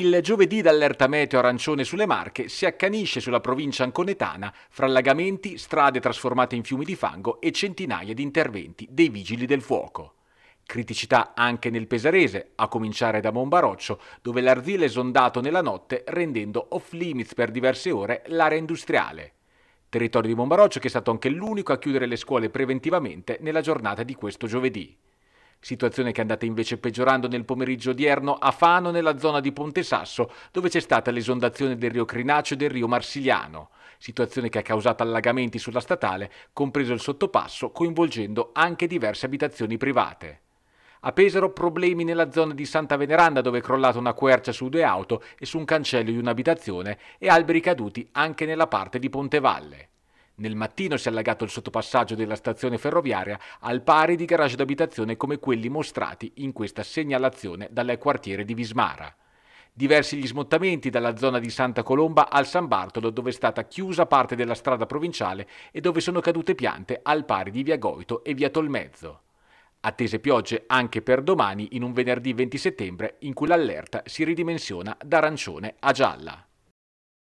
Il giovedì d'allerta meteo arancione sulle Marche si accanisce sulla provincia anconetana fra allagamenti, strade trasformate in fiumi di fango e centinaia di interventi dei vigili del fuoco. Criticità anche nel Pesarese, a cominciare da Monbaroccio, dove l'ardile è sondato nella notte rendendo off limits per diverse ore l'area industriale. Territorio di Monbaroccio che è stato anche l'unico a chiudere le scuole preventivamente nella giornata di questo giovedì. Situazione che è andata invece peggiorando nel pomeriggio odierno a Fano nella zona di Ponte Sasso, dove c'è stata l'esondazione del rio Crinaccio e del rio Marsigliano. Situazione che ha causato allagamenti sulla statale, compreso il sottopasso, coinvolgendo anche diverse abitazioni private. A Pesaro problemi nella zona di Santa Veneranda dove è crollata una quercia su due auto e su un cancello di un'abitazione e alberi caduti anche nella parte di Pontevalle. Nel mattino si è allagato il sottopassaggio della stazione ferroviaria al pari di garage d'abitazione come quelli mostrati in questa segnalazione dal quartiere di Vismara. Diversi gli smottamenti dalla zona di Santa Colomba al San Bartolo dove è stata chiusa parte della strada provinciale e dove sono cadute piante al pari di via Goito e via Tolmezzo. Attese piogge anche per domani in un venerdì 20 settembre in cui l'allerta si ridimensiona da arancione a gialla.